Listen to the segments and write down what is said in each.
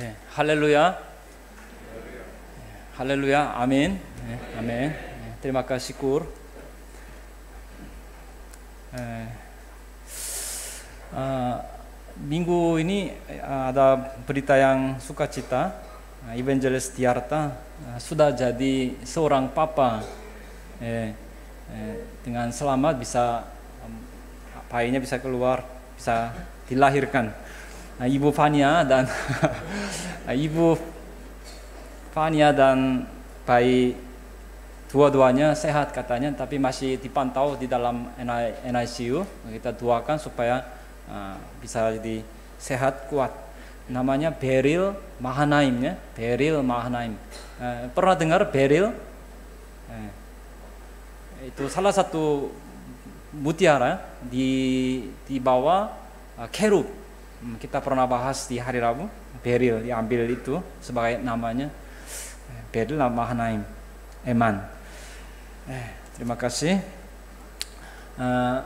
예, 할렐루야. 할렐루야. 아멘. 예, 아멘. terima kasih kur. minggu ini ada berita yang sukacita. cita. Tiarta uh, sudah jadi seorang papa. Eh, eh, dengan selamat bisa bayinya bisa keluar, bisa dilahirkan. Ah, Ibu Fania dan ah, Ibu Fania dan bayi dua-duanya sehat katanya tapi masih dipantau di dalam NICU kita doakan supaya uh, bisa jadi sehat kuat namanya Beril Mahanaim ya Beril Mahanaim uh, pernah dengar Beril uh, eh, itu salah satu mutiara di di bawah uh, kerub Hmm, kita pernah bahas di hari Rabu Beril diambil itu sebagai namanya eh, Beril nama Hanaim Eman eh, terima kasih uh,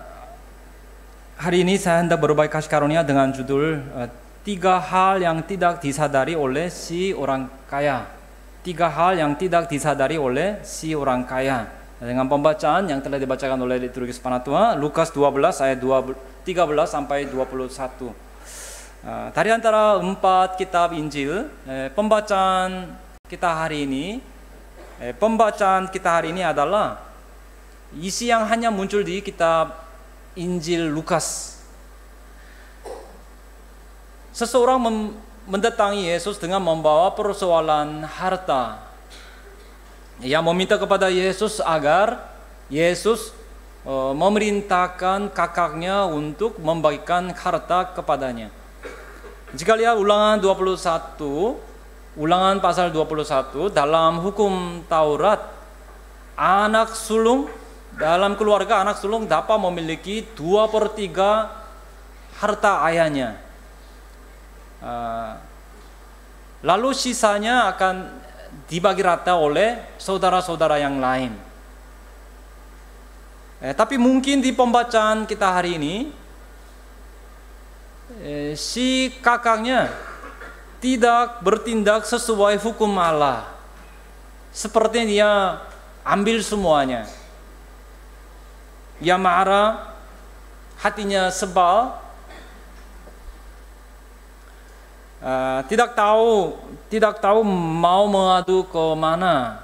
hari ini saya hendak berubah kasih karunia dengan judul uh, tiga hal yang tidak disadari oleh si orang kaya tiga hal yang tidak disadari oleh si orang kaya dengan pembacaan yang telah dibacakan oleh liturgis Panatua Lukas 12 ayat 12, 13 sampai 21 Ah, dari antara empat kitab Injil, eh, pembacaan kita hari ini, eh, pembacaan kita hari ini adalah isi yang hanya muncul di kitab Injil Lukas. Seseorang mendatangi Yesus dengan membawa persoalan harta. Ia meminta kepada Yesus agar Yesus eh, memerintahkan kakaknya untuk membagikan harta kepadanya. Jika lihat ulangan 21, ulangan pasal 21 dalam hukum Taurat anak sulung dalam keluarga anak sulung dapat memiliki 2 per 3 harta ayahnya. Ah, lalu sisanya akan dibagi rata oleh saudara-saudara yang lain. Eh, tapi mungkin di pembacaan kita hari ini Eh, si kakaknya tidak bertindak sesuai hukum Allah. Seperti dia ambil semuanya. Dia marah, hatinya sebal, uh, tidak tahu, tidak tahu mau mengadu ke mana.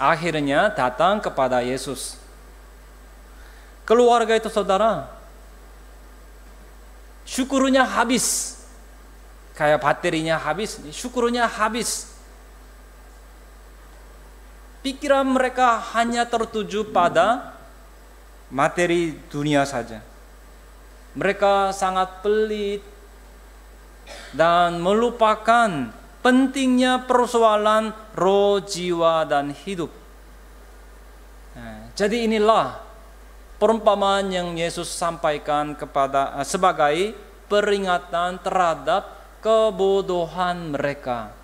Akhirnya datang kepada Yesus. Keluarga itu saudara, syukurnya habis. Kayak baterinya habis, syukurnya habis. Pikiran mereka hanya tertuju pada materi dunia saja. Mereka sangat pelit dan melupakan pentingnya persoalan roh, jiwa, dan hidup. Nah, jadi inilah perumpamaan yang Yesus sampaikan kepada eh, sebagai peringatan terhadap kebodohan mereka.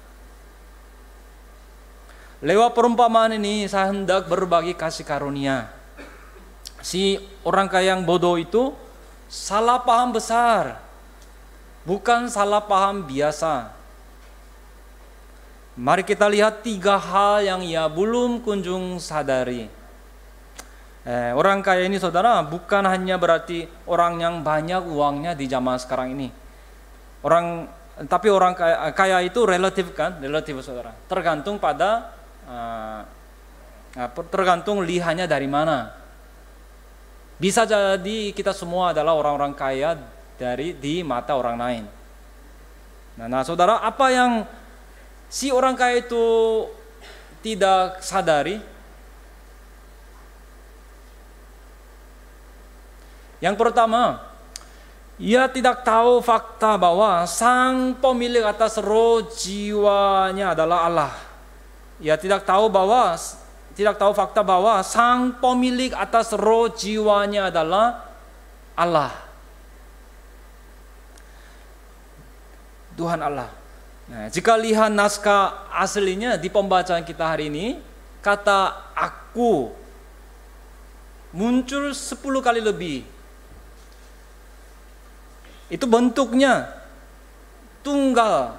Lewat perumpamaan ini saya hendak berbagi kasih karunia. Si orang kaya yang bodoh itu salah paham besar. Bukan salah paham biasa. Mari kita lihat tiga hal yang ia belum kunjung sadari. Eh, orang kaya ini saudara bukan hanya berarti orang yang banyak uangnya di zaman sekarang ini. Orang tapi orang kaya, kaya itu relatif kan, relatif saudara. Tergantung pada eh, tergantung lihannya dari mana. Bisa jadi kita semua adalah orang-orang kaya dari di mata orang lain. Nah, nah saudara, apa yang si orang kaya itu tidak sadari Yang pertama, ia tidak tahu fakta bahwa sang pemilik atas roh jiwanya adalah Allah. Ia tidak tahu bahwa tidak tahu fakta bahwa sang pemilik atas roh jiwanya adalah Allah. Tuhan Allah. Nah, jika lihat naskah aslinya di pembacaan kita hari ini, kata aku muncul 10 kali lebih itu bentuknya tunggal.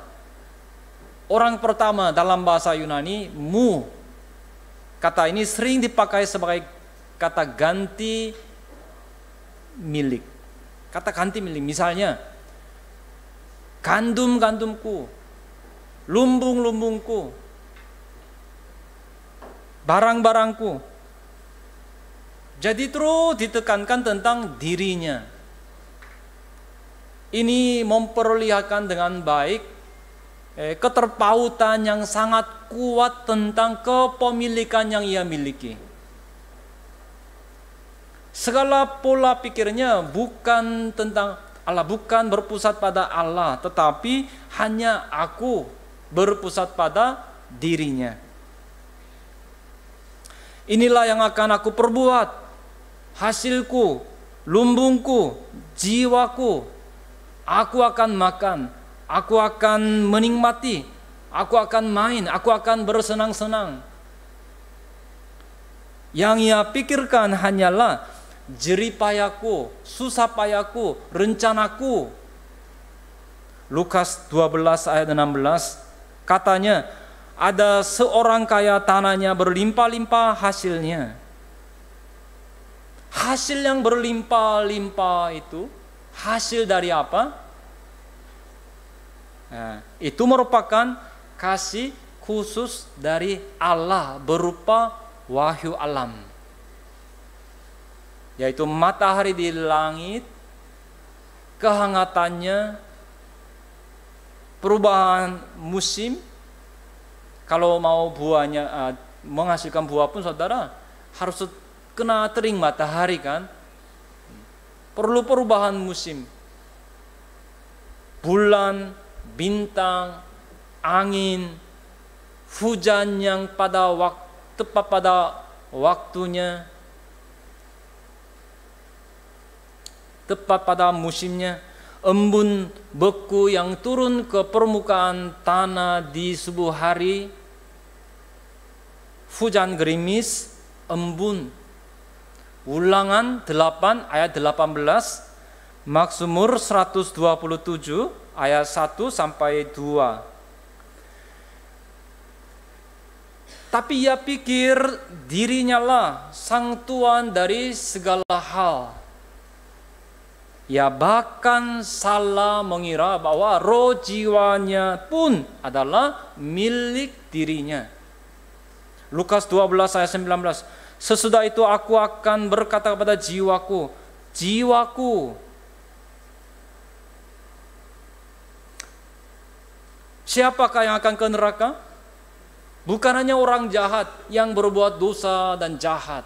Orang pertama dalam bahasa Yunani mu. Kata ini sering dipakai sebagai kata ganti milik. Kata ganti milik misalnya gandum gandumku, lumbung lumbungku, barang-barangku. Jadi terus ditekankan tentang dirinya, ini memperlihatkan dengan baik eh, keterpautan yang sangat kuat tentang kepemilikan yang ia miliki. Segala pola pikirnya bukan tentang Allah, bukan berpusat pada Allah, tetapi hanya aku berpusat pada dirinya. Inilah yang akan aku perbuat, hasilku, lumbungku, jiwaku, Aku akan makan, aku akan menikmati, aku akan main, aku akan bersenang-senang. Yang ia pikirkan hanyalah jeripayaku, susah payaku, rencanaku. Lukas 12 ayat 16 katanya ada seorang kaya tanahnya berlimpah-limpah hasilnya. Hasil yang berlimpah-limpah itu hasil dari apa? Nah, itu merupakan kasih khusus dari Allah berupa wahyu alam. Yaitu matahari di langit, kehangatannya, perubahan musim. Kalau mau buahnya eh, menghasilkan buah pun saudara harus kena tering matahari kan perlu perubahan musim. Bulan, bintang, angin, hujan yang pada waktu tepat pada waktunya, tepat pada musimnya, embun beku yang turun ke permukaan tanah di subuh hari, hujan gerimis, embun Ulangan 8 ayat 18, Maksumur 127 ayat 1 sampai 2. Tapi ia pikir dirinya lah sang tuan dari segala hal. Ya bahkan salah mengira bahwa roh jiwanya pun adalah milik dirinya. Lukas 12 ayat 19. Sesudah itu aku akan berkata kepada jiwaku, jiwaku. Siapakah yang akan ke neraka? Bukan hanya orang jahat yang berbuat dosa dan jahat.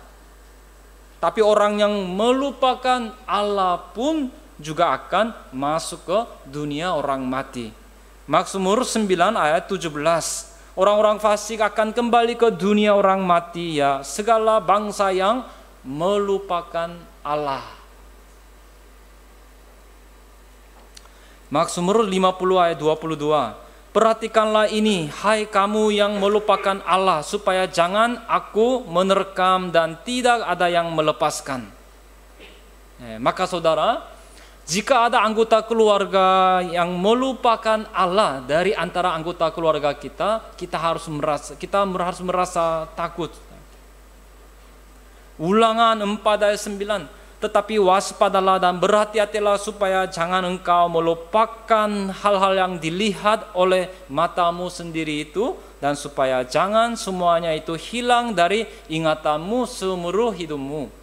Tapi orang yang melupakan Allah pun juga akan masuk ke dunia orang mati. Maksumur 9 ayat 17. Orang-orang fasik akan kembali ke dunia orang mati ya segala bangsa yang melupakan Allah. Maksumur 50 ayat 22. Perhatikanlah ini, hai kamu yang melupakan Allah, supaya jangan aku menerkam dan tidak ada yang melepaskan. Eh, maka saudara, jika ada anggota keluarga yang melupakan Allah dari antara anggota keluarga kita, kita harus merasa kita harus merasa takut. Ulangan 4 ayat 9. Tetapi waspadalah dan berhati-hatilah supaya jangan engkau melupakan hal-hal yang dilihat oleh matamu sendiri itu dan supaya jangan semuanya itu hilang dari ingatanmu seumur hidupmu.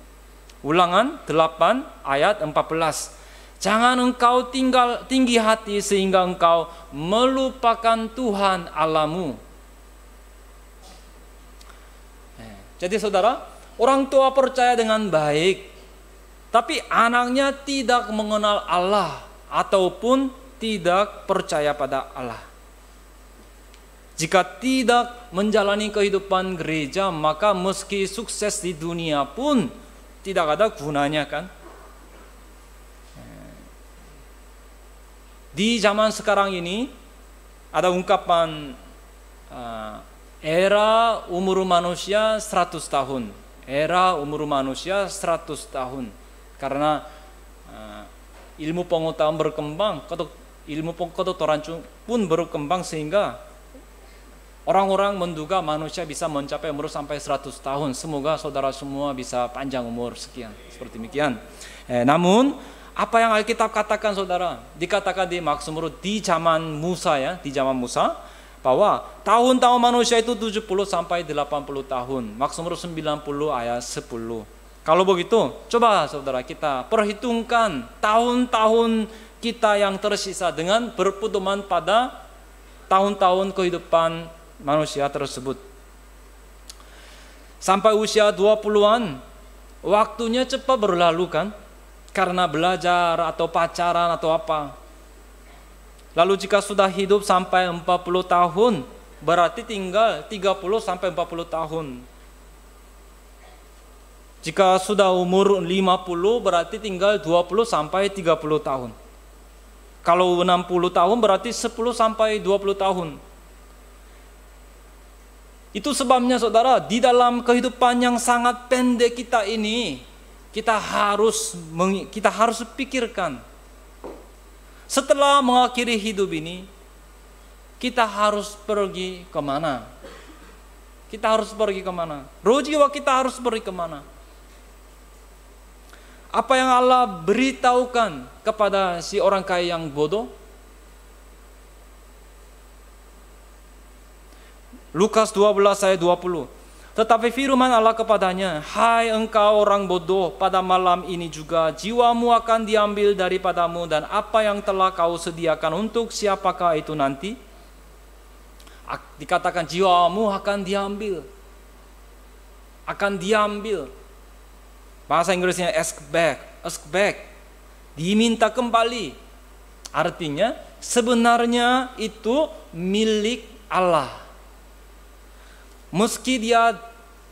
Ulangan 8 ayat 14. Jangan engkau tinggal tinggi hati sehingga engkau melupakan Tuhan Allahmu. Eh, jadi saudara, orang tua percaya dengan baik, tapi anaknya tidak mengenal Allah ataupun tidak percaya pada Allah. Jika tidak menjalani kehidupan gereja, maka meski sukses di dunia pun tidak ada gunanya kan? Di zaman sekarang ini ada ungkapan uh, era umur manusia 100 tahun. Era umur manusia 100 tahun. Karena uh, ilmu pengetahuan berkembang, ilmu pengetahuan pun berkembang sehingga Orang-orang menduga manusia bisa mencapai umur sampai 100 tahun. Semoga saudara semua bisa panjang umur. Sekian, seperti demikian. Eh, namun apa yang Alkitab katakan saudara? Dikatakan di maksimum di zaman Musa ya, di zaman Musa bahwa tahun-tahun manusia itu 70 sampai 80 tahun. Makmur 90 ayat 10. Kalau begitu, coba saudara kita perhitungkan tahun-tahun kita yang tersisa dengan berpedoman pada tahun-tahun kehidupan manusia tersebut. Sampai usia 20-an, waktunya cepat berlalu kan? karena belajar atau pacaran atau apa. Lalu jika sudah hidup sampai 40 tahun, berarti tinggal 30 sampai 40 tahun. Jika sudah umur 50 berarti tinggal 20 sampai 30 tahun. Kalau 60 tahun berarti 10 sampai 20 tahun. Itu sebabnya saudara, di dalam kehidupan yang sangat pendek kita ini, kita harus kita harus pikirkan setelah mengakhiri hidup ini kita harus pergi kemana kita harus pergi kemana rojiwa kita harus pergi kemana apa yang Allah beritahukan kepada si orang kaya yang bodoh Lukas 12 ayat 20 tetapi firman Allah kepadanya, Hai engkau orang bodoh, pada malam ini juga jiwamu akan diambil daripadamu dan apa yang telah kau sediakan untuk siapakah itu nanti? Dikatakan jiwamu akan diambil. Akan diambil. Bahasa Inggrisnya ask back, ask back. Diminta kembali. Artinya sebenarnya itu milik Allah. Meski dia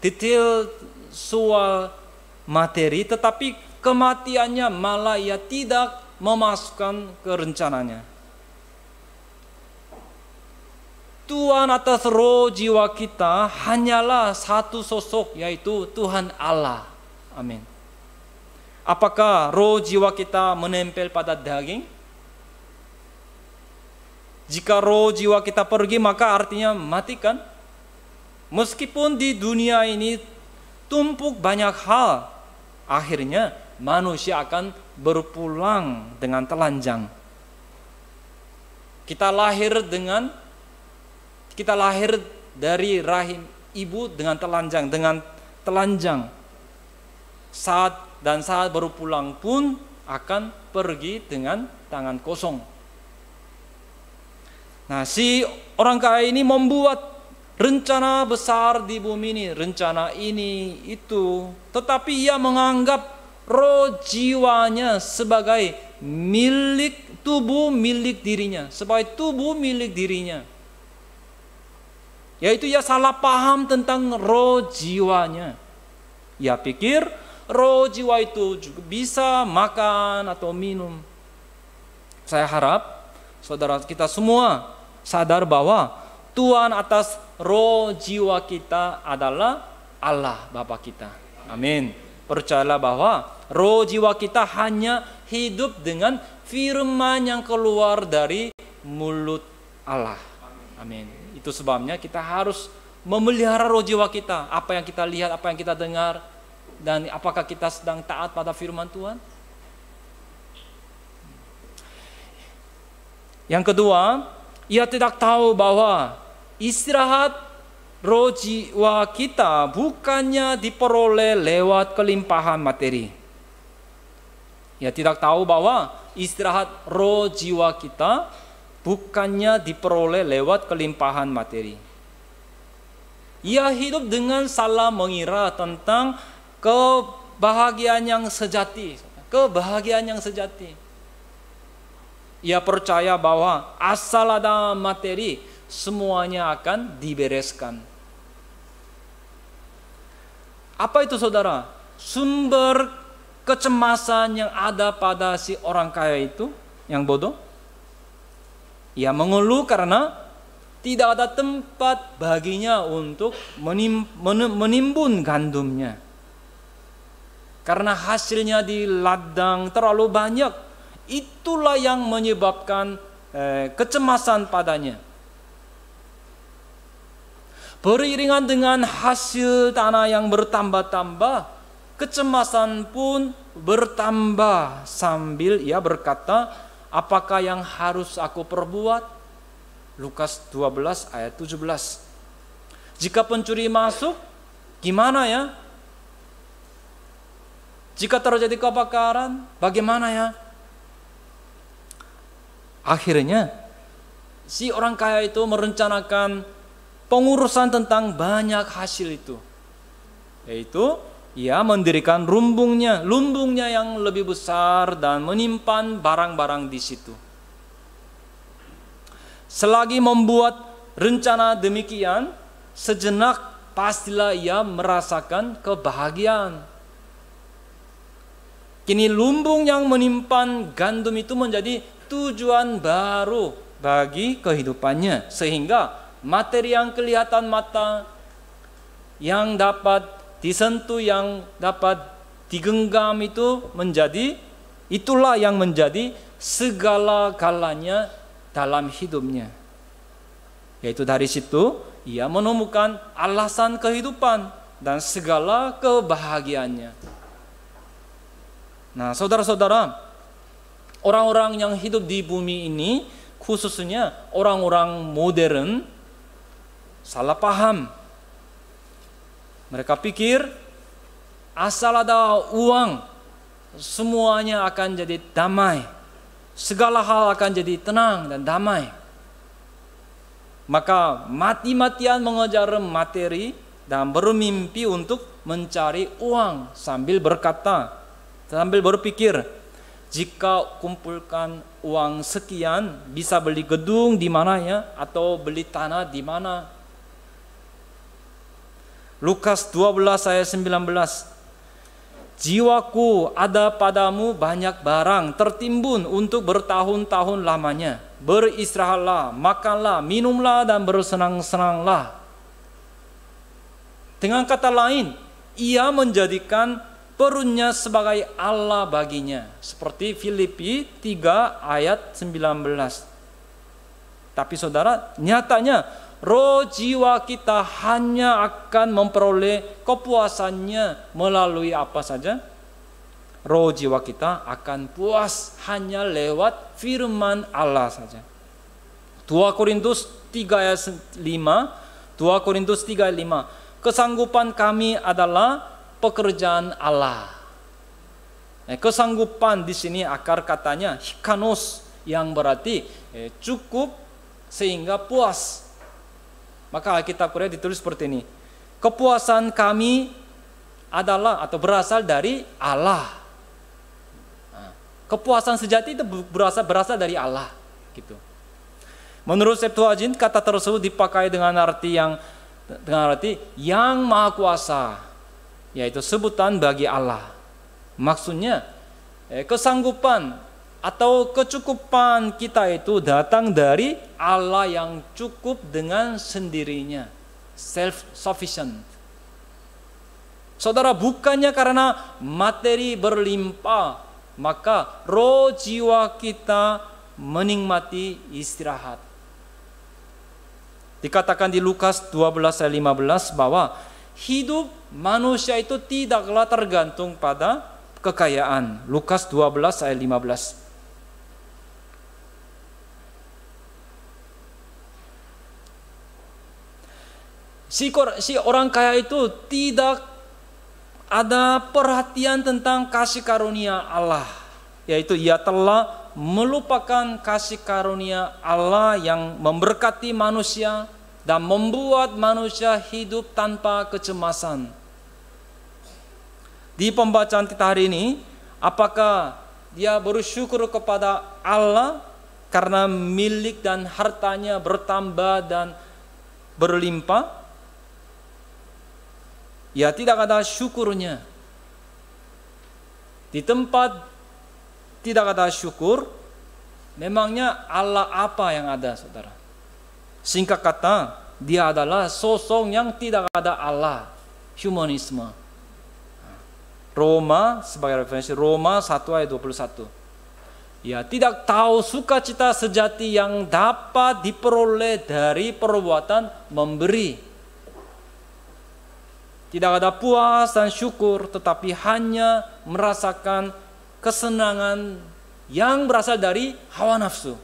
detail soal materi tetapi kematiannya malah ia tidak memasukkan ke rencananya. Tuhan atas roh jiwa kita hanyalah satu sosok yaitu Tuhan Allah. Amin. Apakah roh jiwa kita menempel pada daging? Jika roh jiwa kita pergi maka artinya matikan. Meskipun di dunia ini tumpuk banyak hal, akhirnya manusia akan berpulang dengan telanjang. Kita lahir dengan kita lahir dari rahim ibu dengan telanjang, dengan telanjang. Saat dan saat baru pulang pun akan pergi dengan tangan kosong. Nah, si orang kaya ini membuat rencana besar di bumi ini, rencana ini, itu. Tetapi ia menganggap roh jiwanya sebagai milik tubuh milik dirinya, sebagai tubuh milik dirinya. Yaitu ia salah paham tentang roh jiwanya. Ia pikir roh jiwa itu juga bisa makan atau minum. Saya harap saudara kita semua sadar bahwa Tuhan atas roh jiwa kita adalah Allah Bapa kita. Amin. Percayalah bahwa roh jiwa kita hanya hidup dengan firman yang keluar dari mulut Allah. Amin. Itu sebabnya kita harus memelihara roh jiwa kita, apa yang kita lihat, apa yang kita dengar dan apakah kita sedang taat pada firman Tuhan? Yang kedua, ia tidak tahu bahwa istirahat rojiwa kita bukannya diperoleh lewat kelimpahan materi. Ya tidak tahu bahwa istirahat roh jiwa kita bukannya diperoleh lewat kelimpahan materi. Ia hidup dengan salah mengira tentang kebahagiaan yang sejati. Kebahagiaan yang sejati. Ia percaya bahwa asal ada materi, semuanya akan dibereskan. Apa itu saudara? Sumber kecemasan yang ada pada si orang kaya itu yang bodoh? Ia mengeluh karena tidak ada tempat baginya untuk menimbun gandumnya. Karena hasilnya di ladang terlalu banyak, itulah yang menyebabkan eh, kecemasan padanya. Beriringan dengan hasil tanah yang bertambah-tambah, kecemasan pun bertambah sambil ia berkata, apakah yang harus aku perbuat? Lukas 12 ayat 17. Jika pencuri masuk, gimana ya? Jika terjadi kebakaran, bagaimana ya? Akhirnya, si orang kaya itu merencanakan pengurusan tentang banyak hasil itu. Yaitu ia mendirikan lumbungnya, lumbungnya yang lebih besar dan menyimpan barang-barang di situ. Selagi membuat rencana demikian, sejenak pastilah ia merasakan kebahagiaan. Kini lumbung yang menyimpan gandum itu menjadi tujuan baru bagi kehidupannya sehingga materi yang kelihatan mata, yang dapat disentuh, yang dapat digenggam itu menjadi itulah yang menjadi segala galanya dalam hidupnya. Yaitu dari situ ia menemukan alasan kehidupan dan segala kebahagiaannya. Nah, saudara-saudara, orang-orang yang hidup di bumi ini, khususnya orang-orang modern, salah paham. Mereka pikir asal ada uang semuanya akan jadi damai. Segala hal akan jadi tenang dan damai. Maka mati-matian mengejar materi dan bermimpi untuk mencari uang sambil berkata, sambil berpikir, jika kumpulkan uang sekian bisa beli gedung di mana ya atau beli tanah di mana Lukas 12 ayat 19. Jiwaku ada padamu banyak barang tertimbun untuk bertahun-tahun lamanya. Beristirahatlah, makanlah, minumlah dan bersenang-senanglah. Dengan kata lain, ia menjadikan perutnya sebagai Allah baginya. Seperti Filipi 3 ayat 19. Tapi saudara, nyatanya roh jiwa kita hanya akan memperoleh kepuasannya melalui apa saja? Roh jiwa kita akan puas hanya lewat firman Allah saja. 2 Korintus 3 ayat 5, 2 Korintus 3 ayat 5. Kesanggupan kami adalah pekerjaan Allah. Nah, kesanggupan di sini akar katanya hikanos yang berarti eh, cukup sehingga puas maka Alkitab Korea ditulis seperti ini. Kepuasan kami adalah atau berasal dari Allah. Nah, kepuasan sejati itu berasal berasal dari Allah gitu. Menurut Septuagint kata tersebut dipakai dengan arti yang dengan arti yang maha kuasa yaitu sebutan bagi Allah. Maksudnya eh, kesanggupan atau kecukupan kita itu datang dari Allah yang cukup dengan sendirinya, self sufficient. Saudara, bukannya karena materi berlimpah, maka roh jiwa kita menikmati istirahat. Dikatakan di Lukas 12 ayat 15 bahwa hidup manusia itu tidaklah tergantung pada kekayaan. Lukas 12 ayat 15. Si, si orang kaya itu tidak ada perhatian tentang kasih karunia Allah, yaitu ia telah melupakan kasih karunia Allah yang memberkati manusia dan membuat manusia hidup tanpa kecemasan. Di pembacaan kita hari ini, apakah dia bersyukur kepada Allah karena milik dan hartanya bertambah dan berlimpah? ya tidak ada syukurnya. Di tempat tidak ada syukur, memangnya Allah apa yang ada saudara? Singkat kata, dia adalah sosok yang tidak ada Allah, humanisme. Roma sebagai referensi Roma 1 ayat 21. Ya, tidak tahu sukacita sejati yang dapat diperoleh dari perbuatan memberi tidak ada puas dan syukur, tetapi hanya merasakan kesenangan yang berasal dari hawa nafsu.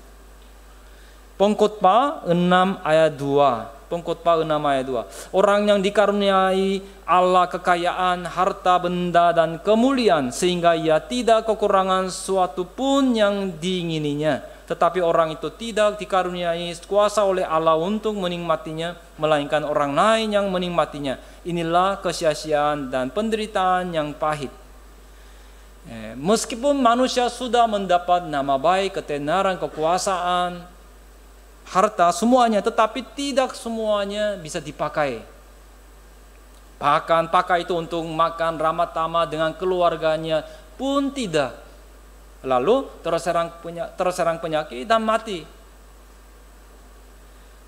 Pengkhotbah 6 ayat 2. Pengkhotbah 6 ayat 2. Orang yang dikaruniai Allah kekayaan, harta benda dan kemuliaan sehingga ia tidak kekurangan suatu pun yang diingininya tetapi orang itu tidak dikaruniai kuasa oleh Allah untuk menikmatinya, melainkan orang lain yang menikmatinya. Inilah kesia-siaan dan penderitaan yang pahit. Eh, meskipun manusia sudah mendapat nama baik, ketenaran, kekuasaan, harta, semuanya, tetapi tidak semuanya bisa dipakai. Bahkan pakai itu untuk makan ramah tamah dengan keluarganya pun tidak lalu terserang punya terserang penyakit dan mati.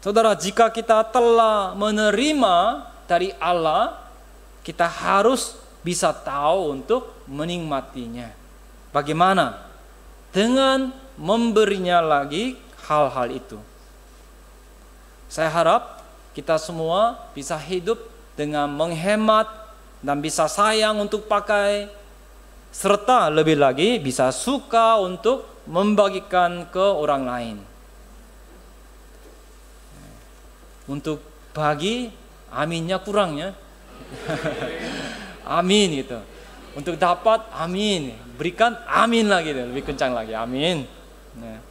Saudara, jika kita telah menerima dari Allah, kita harus bisa tahu untuk menikmatinya. Bagaimana? Dengan memberinya lagi hal-hal itu. Saya harap kita semua bisa hidup dengan menghemat dan bisa sayang untuk pakai serta lebih lagi bisa suka untuk membagikan ke orang lain. Untuk bagi aminnya kurangnya. amin gitu. Untuk dapat amin, berikan amin lagi deh, gitu. lebih kencang lagi amin. Nah.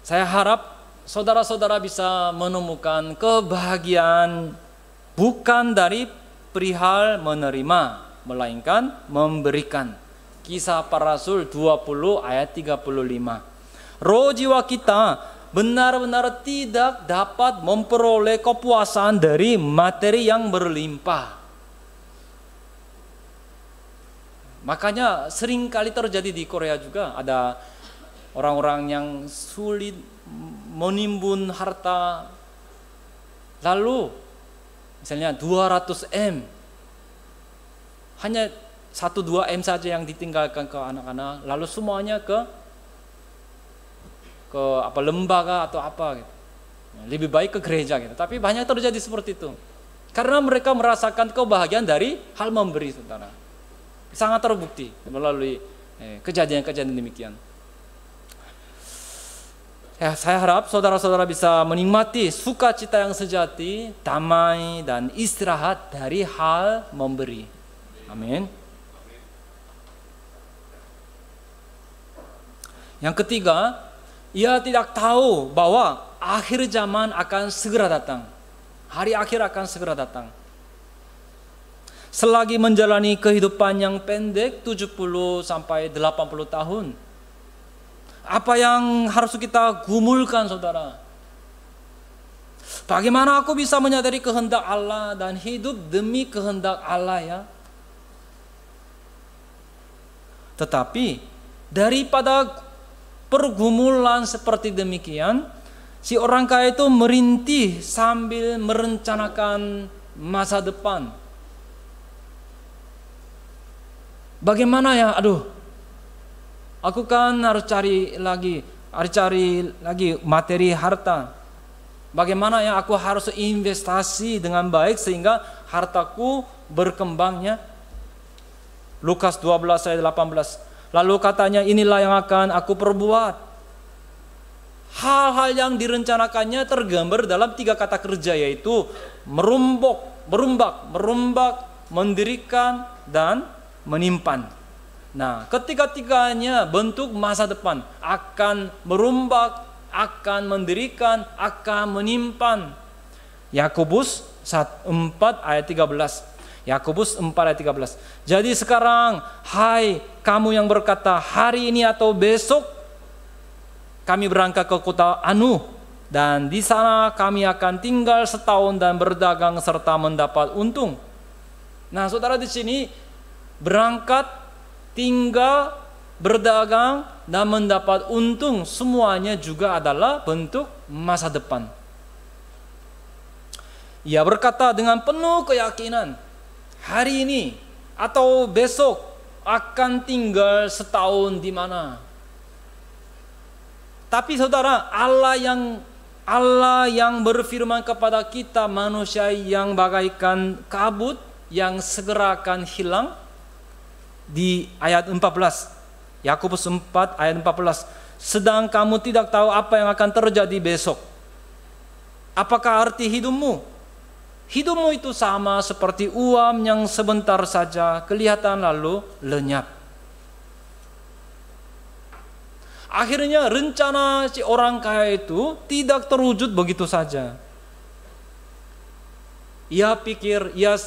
Saya harap saudara-saudara bisa menemukan kebahagiaan bukan dari perihal menerima, melainkan memberikan. Kisah para Rasul 20 ayat 35. Roh jiwa kita benar-benar tidak dapat memperoleh kepuasan dari materi yang berlimpah. Makanya sering kali terjadi di Korea juga ada orang-orang yang sulit menimbun harta lalu misalnya 200 M. Hanya 1-2 M saja yang ditinggalkan ke anak-anak, lalu semuanya ke ke apa lembaga atau apa gitu. Ya, lebih baik ke gereja gitu. Tapi banyak terjadi seperti itu. Karena mereka merasakan kebahagiaan dari hal memberi, saudara. Sangat terbukti melalui eh, kejadian-kejadian demikian. Ya, saya harap saudara-saudara bisa menikmati sukacita yang sejati, damai dan istirahat dari hal memberi. Amin. Yang ketiga, ia tidak tahu bahwa akhir zaman akan segera datang. Hari akhir akan segera datang. Selagi menjalani kehidupan yang pendek 70 sampai 80 tahun, apa yang harus kita gumulkan saudara. Bagaimana aku bisa menyadari kehendak Allah dan hidup demi kehendak Allah ya? Tetapi daripada pergumulan seperti demikian, si orang kaya itu merintih sambil merencanakan masa depan. Bagaimana ya? Aduh, Aku kan harus cari lagi, harus cari lagi materi harta. Bagaimana yang aku harus investasi dengan baik sehingga hartaku berkembangnya. Lukas 12 ayat 18. Lalu katanya inilah yang akan aku perbuat. Hal-hal yang direncanakannya tergambar dalam tiga kata kerja yaitu merumbok, merumbak, merumbak, mendirikan, dan menimpan. Nah, ketiga-tiganya bentuk masa depan akan merumbak, akan mendirikan, akan menyimpan Yakobus 4 ayat 13. Yakobus 4 ayat 13. Jadi sekarang, hai kamu yang berkata hari ini atau besok kami berangkat ke kota Anu dan di sana kami akan tinggal setahun dan berdagang serta mendapat untung. Nah, saudara di sini berangkat tinggal berdagang dan mendapat untung semuanya juga adalah bentuk masa depan. Ia berkata dengan penuh keyakinan, hari ini atau besok akan tinggal setahun di mana. Tapi saudara, Allah yang Allah yang berfirman kepada kita manusia yang bagaikan kabut yang segera akan hilang di ayat 14. Yakobus 4 ayat 14. Sedang kamu tidak tahu apa yang akan terjadi besok. Apakah arti hidupmu? Hidupmu itu sama seperti uam yang sebentar saja kelihatan lalu lenyap. Akhirnya rencana si orang kaya itu tidak terwujud begitu saja. Ia pikir ia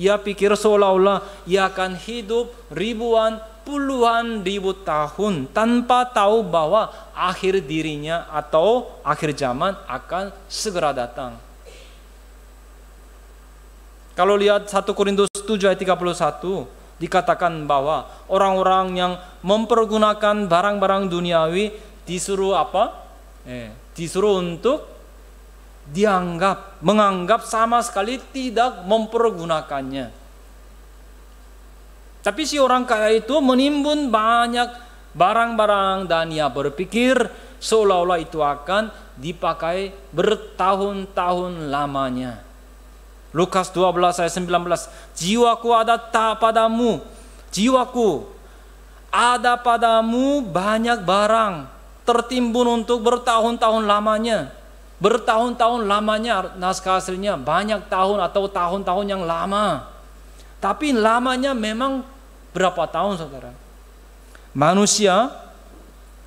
ia pikir seolah-olah ia akan hidup ribuan, puluhan ribu tahun tanpa tahu bahwa akhir dirinya atau akhir zaman akan segera datang. Kalau lihat 1 Korintus 7 ayat 31, dikatakan bahwa orang-orang yang mempergunakan barang-barang duniawi disuruh apa? Eh, disuruh untuk dianggap, menganggap sama sekali tidak mempergunakannya. Tapi si orang kaya itu menimbun banyak barang-barang dan ia berpikir seolah-olah itu akan dipakai bertahun-tahun lamanya. Lukas 12 ayat 19, jiwaku ada tak padamu, jiwaku ada padamu banyak barang tertimbun untuk bertahun-tahun lamanya Bertahun-tahun lamanya naskah aslinya banyak tahun atau tahun-tahun yang lama. Tapi lamanya memang berapa tahun saudara? Manusia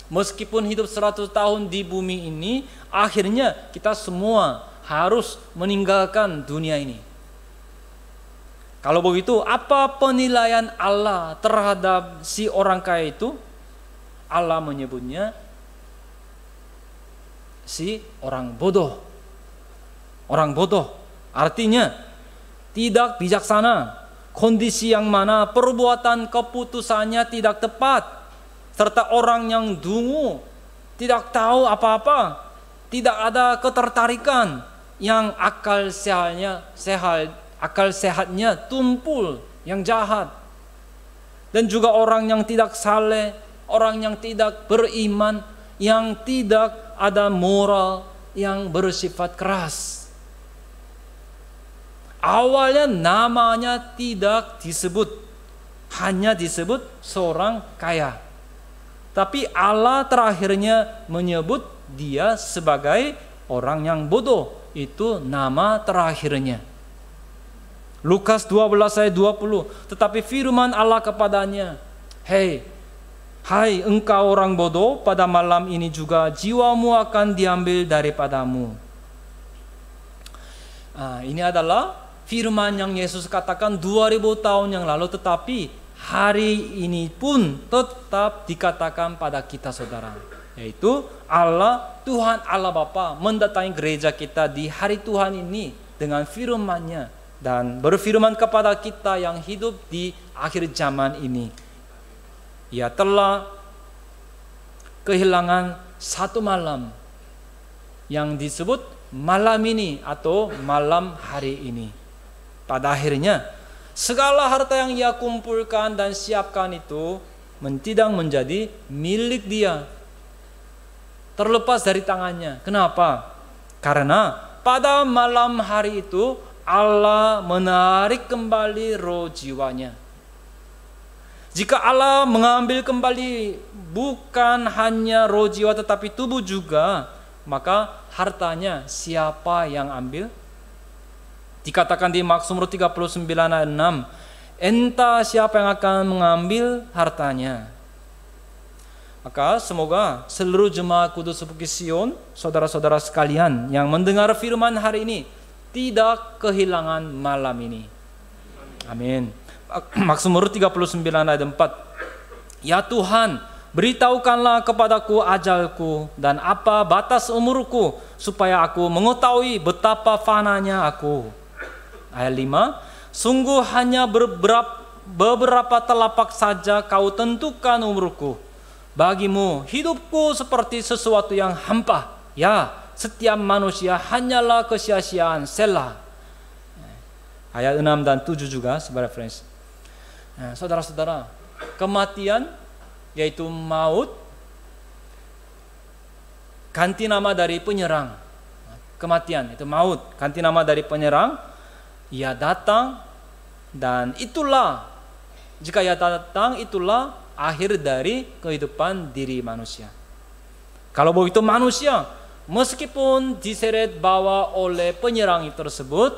meskipun hidup 100 tahun di bumi ini akhirnya kita semua harus meninggalkan dunia ini. Kalau begitu, apa penilaian Allah terhadap si orang kaya itu? Allah menyebutnya si orang bodoh. Orang bodoh artinya tidak bijaksana, kondisi yang mana perbuatan keputusannya tidak tepat, serta orang yang dungu tidak tahu apa-apa, tidak ada ketertarikan yang akal sehatnya sehat, akal sehatnya tumpul yang jahat. Dan juga orang yang tidak saleh, orang yang tidak beriman, yang tidak ada moral yang bersifat keras. Awalnya namanya tidak disebut, hanya disebut seorang kaya. Tapi Allah terakhirnya menyebut dia sebagai orang yang bodoh. Itu nama terakhirnya. Lukas 12 ayat 20. Tetapi firman Allah kepadanya, "Hei, Hai engkau orang bodoh, pada malam ini juga jiwamu akan diambil daripadamu. Nah, ini adalah firman yang Yesus katakan 2000 tahun yang lalu tetapi hari ini pun tetap dikatakan pada kita saudara. Yaitu Allah, Tuhan Allah Bapa mendatangi gereja kita di hari Tuhan ini dengan firman-Nya dan berfirman kepada kita yang hidup di akhir zaman ini ia telah kehilangan satu malam yang disebut malam ini atau malam hari ini. Pada akhirnya, segala harta yang ia kumpulkan dan siapkan itu tidak menjadi milik dia. Terlepas dari tangannya. Kenapa? Karena pada malam hari itu Allah menarik kembali roh jiwanya. Jika Allah mengambil kembali bukan hanya roh jiwa tetapi tubuh juga, maka hartanya siapa yang ambil? Dikatakan di Mazmur 39 ayat 6, entah siapa yang akan mengambil hartanya. Maka semoga seluruh jemaah kudus Bukit Sion, saudara-saudara sekalian yang mendengar firman hari ini, tidak kehilangan malam ini. Amin. Makmur 39 ayat 4. Ya Tuhan, beritahukanlah kepadaku ajalku dan apa batas umurku supaya aku mengetahui betapa fananya aku. Ayat 5, sungguh hanya beberapa beberapa telapak saja kau tentukan umurku. Bagimu hidupku seperti sesuatu yang hampa. Ya, setiap manusia hanyalah kesia-siaan. Selah. Ayat 6 dan 7 juga sebagai referensi. Nah, saudara-saudara, kematian yaitu maut ganti nama dari penyerang. Nah, kematian itu maut, ganti nama dari penyerang. Ia datang dan itulah jika ia datang itulah akhir dari kehidupan diri manusia. Kalau begitu manusia meskipun diseret bawa oleh penyerang tersebut,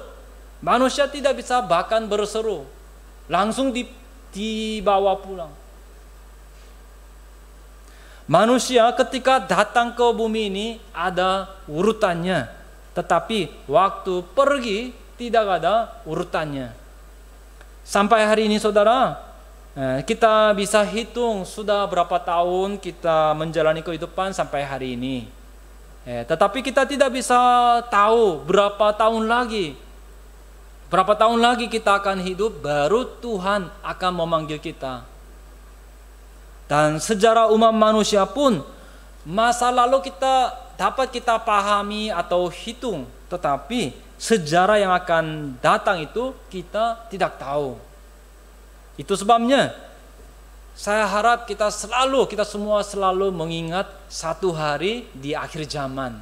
manusia tidak bisa bahkan berseru. Langsung di dibawa pulang. Manusia ketika datang ke bumi ini ada urutannya, tetapi waktu pergi tidak ada urutannya. Sampai hari ini saudara, eh, kita bisa hitung sudah berapa tahun kita menjalani kehidupan sampai hari ini. Eh, tetapi kita tidak bisa tahu berapa tahun lagi Berapa tahun lagi kita akan hidup baru Tuhan akan memanggil kita. Dan sejarah umat manusia pun masa lalu kita dapat kita pahami atau hitung, tetapi sejarah yang akan datang itu kita tidak tahu. Itu sebabnya saya harap kita selalu, kita semua selalu mengingat satu hari di akhir zaman.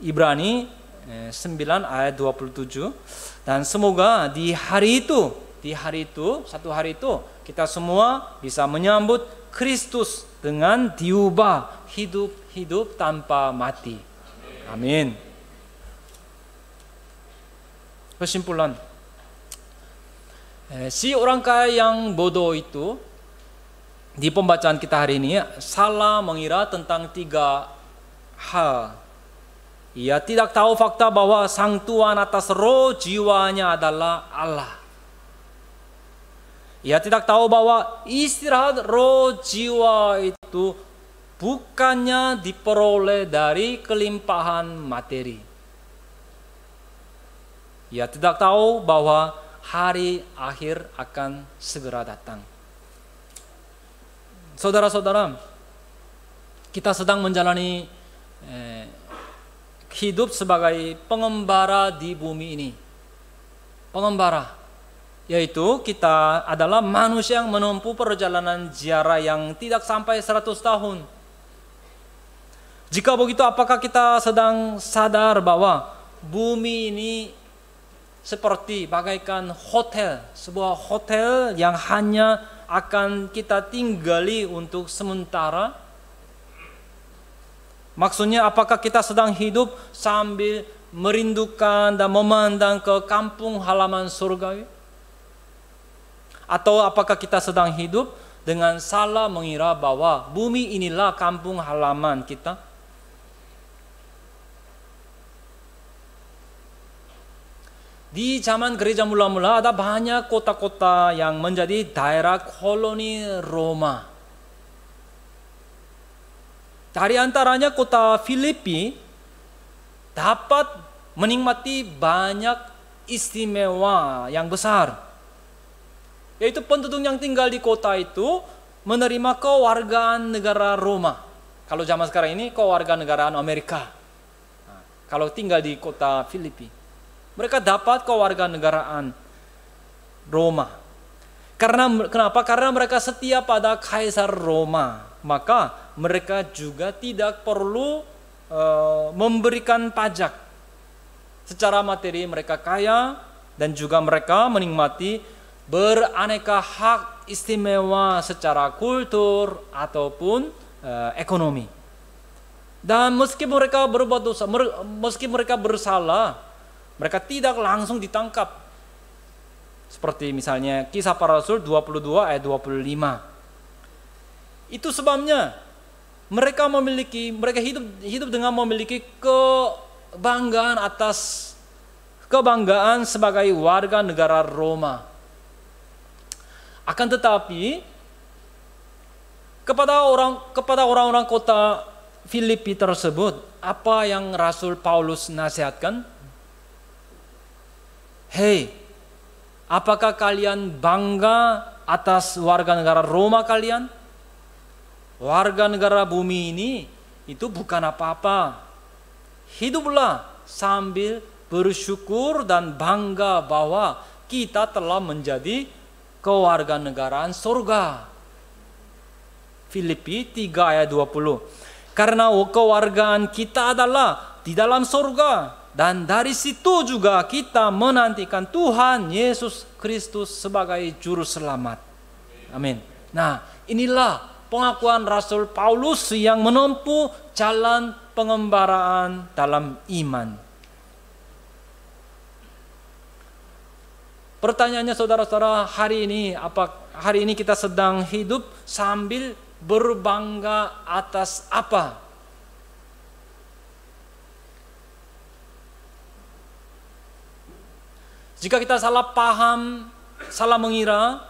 Ibrani 9 eh, ayat 27 dan semoga di hari itu, di hari itu, satu hari itu kita semua bisa menyambut Kristus dengan diubah hidup-hidup tanpa mati. Amin. Kesimpulan. Eh, si orang kaya yang bodoh itu di pembacaan kita hari ini salah mengira tentang tiga hal ia tidak tahu fakta bahwa sang tuan atas roh jiwanya adalah Allah. Ia tidak tahu bahwa istirahat roh jiwa itu bukannya diperoleh dari kelimpahan materi. Ia tidak tahu bahwa hari akhir akan segera datang. Saudara-saudara, kita sedang menjalani eh, hidup sebagai pengembara di bumi ini. Pengembara yaitu kita adalah manusia yang menempuh perjalanan ziarah yang tidak sampai 100 tahun. Jika begitu apakah kita sedang sadar bahwa bumi ini seperti bagaikan hotel, sebuah hotel yang hanya akan kita tinggali untuk sementara? Maksudnya apakah kita sedang hidup sambil merindukan dan memandang ke kampung halaman surgawi, Atau apakah kita sedang hidup dengan salah mengira bahwa bumi inilah kampung halaman kita? Di zaman gereja mula-mula ada banyak kota-kota yang menjadi daerah koloni Roma. Dari antaranya kota Filipi dapat menikmati banyak istimewa yang besar. Yaitu penduduk yang tinggal di kota itu menerima kewargaan negara Roma. Kalau zaman sekarang ini kewargaan negaraan Amerika. Nah, kalau tinggal di kota Filipi. Mereka dapat kewargaan negaraan Roma. Karena kenapa? Karena mereka setia pada Kaisar Roma maka mereka juga tidak perlu e, memberikan pajak. Secara materi mereka kaya dan juga mereka menikmati beraneka hak istimewa secara kultur ataupun e, ekonomi. Dan meski mereka berbuat dosa, meski mereka bersalah, mereka tidak langsung ditangkap. Seperti misalnya kisah para rasul 22 ayat 25 itu sebabnya mereka memiliki mereka hidup hidup dengan memiliki kebanggaan atas kebanggaan sebagai warga negara Roma. Akan tetapi kepada orang kepada orang-orang kota Filipi tersebut, apa yang Rasul Paulus nasihatkan? Hei, apakah kalian bangga atas warga negara Roma kalian? warga negara bumi ini itu bukan apa-apa. Hiduplah sambil bersyukur dan bangga bahwa kita telah menjadi kewarganegaraan surga. Filipi 3 ayat 20. Karena oh, kewargaan kita adalah di dalam surga dan dari situ juga kita menantikan Tuhan Yesus Kristus sebagai juru selamat. Amin. Nah, inilah pengakuan Rasul Paulus yang menempuh jalan pengembaraan dalam iman. Pertanyaannya saudara-saudara, hari ini apa hari ini kita sedang hidup sambil berbangga atas apa? Jika kita salah paham, salah mengira,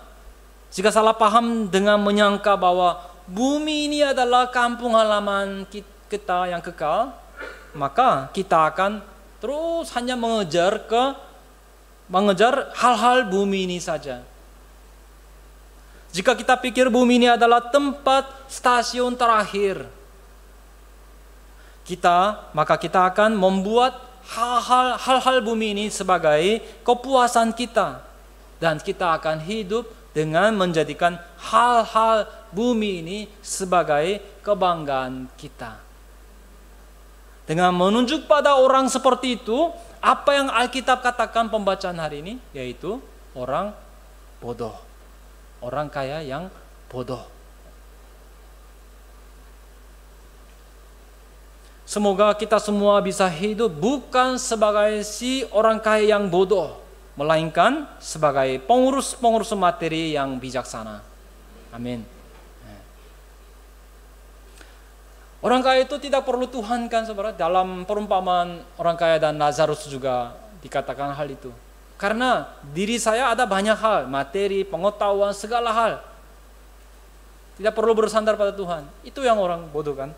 jika salah paham dengan menyangka bahwa bumi ini adalah kampung halaman kita yang kekal, maka kita akan terus hanya mengejar ke mengejar hal-hal bumi ini saja. Jika kita pikir bumi ini adalah tempat stasiun terakhir kita, maka kita akan membuat hal-hal hal-hal bumi ini sebagai kepuasan kita dan kita akan hidup dengan menjadikan hal-hal bumi ini sebagai kebanggaan kita. Dengan menunjuk pada orang seperti itu, apa yang Alkitab katakan pembacaan hari ini yaitu orang bodoh. Orang kaya yang bodoh. Semoga kita semua bisa hidup bukan sebagai si orang kaya yang bodoh, melainkan sebagai pengurus-pengurus materi yang bijaksana. Amin. Orang kaya itu tidak perlu Tuhan kan saudara. Dalam perumpamaan orang kaya dan Lazarus juga dikatakan hal itu. Karena diri saya ada banyak hal, materi, pengetahuan, segala hal. Tidak perlu bersandar pada Tuhan. Itu yang orang bodoh kan.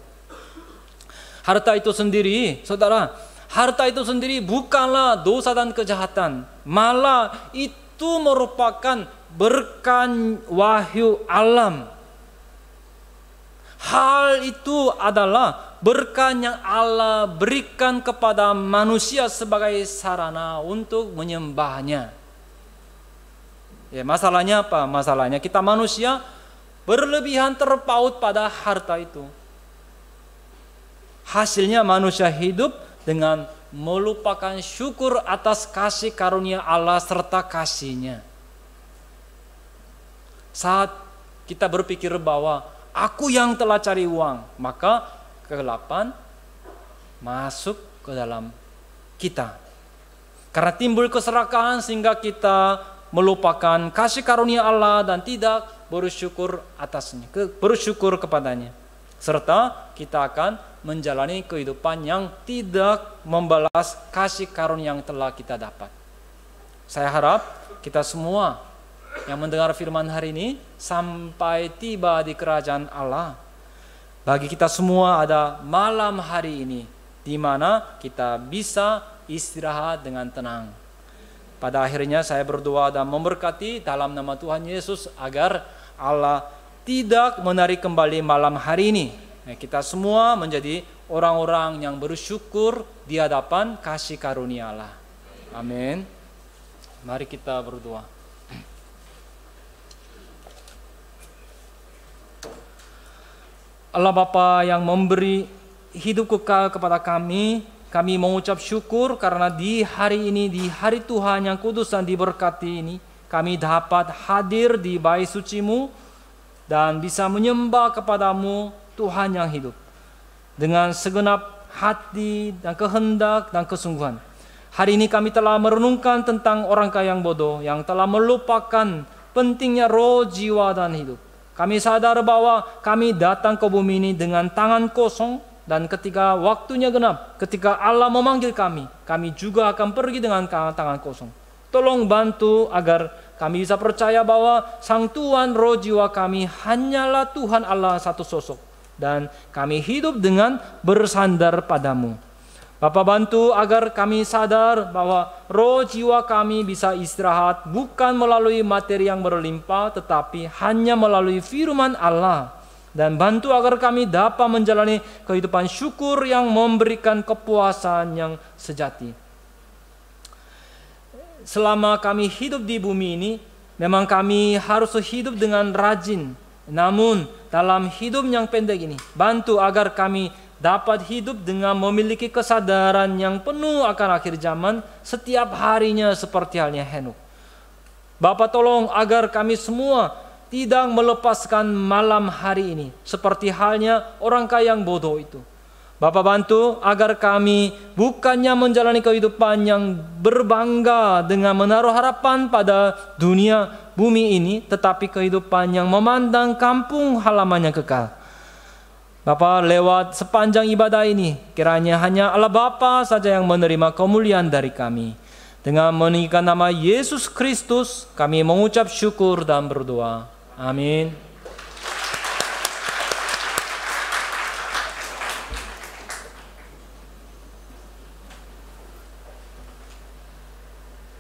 Harta itu sendiri, saudara, harta itu sendiri bukanlah dosa dan kejahatan. Malah itu merupakan berkan wahyu alam Hal itu adalah berkat yang Allah berikan kepada manusia sebagai sarana untuk menyembahnya. Ya, masalahnya apa? Masalahnya kita manusia berlebihan terpaut pada harta itu. Hasilnya manusia hidup dengan melupakan syukur atas kasih karunia Allah serta kasihnya. Saat kita berpikir bahwa Aku yang telah cari uang. Maka kegelapan masuk ke dalam kita. Karena timbul keserakahan sehingga kita melupakan kasih karunia Allah dan tidak bersyukur atasnya, bersyukur kepadanya. Serta kita akan menjalani kehidupan yang tidak membalas kasih karunia yang telah kita dapat. Saya harap kita semua yang mendengar firman hari ini sampai tiba di kerajaan Allah. Bagi kita semua ada malam hari ini di mana kita bisa istirahat dengan tenang. Pada akhirnya saya berdoa dan memberkati dalam nama Tuhan Yesus agar Allah tidak menarik kembali malam hari ini. Eh, kita semua menjadi orang-orang yang bersyukur di hadapan kasih karunia Allah. Amin. Mari kita berdoa. Allah Bapa yang memberi hidup kekal kepada kami, kami mengucap syukur karena di hari ini, di hari Tuhan yang kudus dan diberkati ini, kami dapat hadir di bayi sucimu dan bisa menyembah kepadamu Tuhan yang hidup dengan segenap hati dan kehendak dan kesungguhan. Hari ini kami telah merenungkan tentang orang kaya yang bodoh yang telah melupakan pentingnya roh, jiwa, dan hidup. Kami sadar bahwa kami datang ke bumi ini dengan tangan kosong dan ketika waktunya genap, ketika Allah memanggil kami, kami juga akan pergi dengan tangan kosong. Tolong bantu agar kami bisa percaya bahwa Sang Tuhan roh jiwa kami hanyalah Tuhan Allah satu sosok dan kami hidup dengan bersandar padamu. Bapa bantu agar kami sadar bahwa roh jiwa kami bisa istirahat bukan melalui materi yang berlimpah tetapi hanya melalui firman Allah. Dan bantu agar kami dapat menjalani kehidupan syukur yang memberikan kepuasan yang sejati. Selama kami hidup di bumi ini, memang kami harus hidup dengan rajin. Namun dalam hidup yang pendek ini, bantu agar kami dapat hidup dengan memiliki kesadaran yang penuh akan akhir zaman setiap harinya seperti halnya Henuk. Bapak tolong agar kami semua tidak melepaskan malam hari ini seperti halnya orang kaya yang bodoh itu. Bapak bantu agar kami bukannya menjalani kehidupan yang berbangga dengan menaruh harapan pada dunia bumi ini, tetapi kehidupan yang memandang kampung halamannya kekal Bapa lewat sepanjang ibadah ini kiranya hanya Allah Bapa saja yang menerima kemuliaan dari kami. Dengan meninggikan nama Yesus Kristus kami mengucap syukur dan berdoa. Amin.